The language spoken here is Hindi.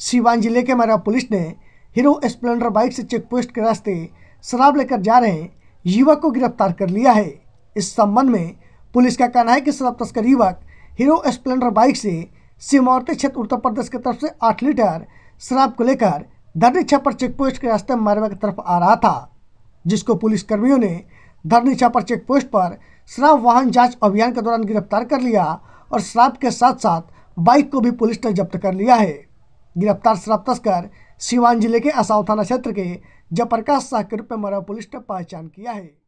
सीवान जिले के मरा पुलिस ने हीरो स्प्लेंडर बाइक से चेक पोस्ट के रास्ते शराब लेकर जा रहे युवक को गिरफ्तार कर लिया है इस संबंध में पुलिस का कहना है कि शराब तस्कर युवक हीरो स्प्लेंडर बाइक से सीमावर्ती क्षेत्र उत्तर प्रदेश की तरफ से आठ लीटर शराब को लेकर धरनी छापर चेक पोस्ट के रास्ते मारवा की तरफ आ रहा था जिसको पुलिसकर्मियों ने धरनी छापर चेक पोस्ट पर शराब वाहन जांच अभियान के दौरान गिरफ्तार कर लिया और शराब के साथ साथ बाइक को भी पुलिस ने जब्त कर लिया है गिरफ्तार शराब तस्कर सिवान जिले के असाव थाना क्षेत्र के जयप्रकाश साह के रूप में पुलिस ने पहचान किया है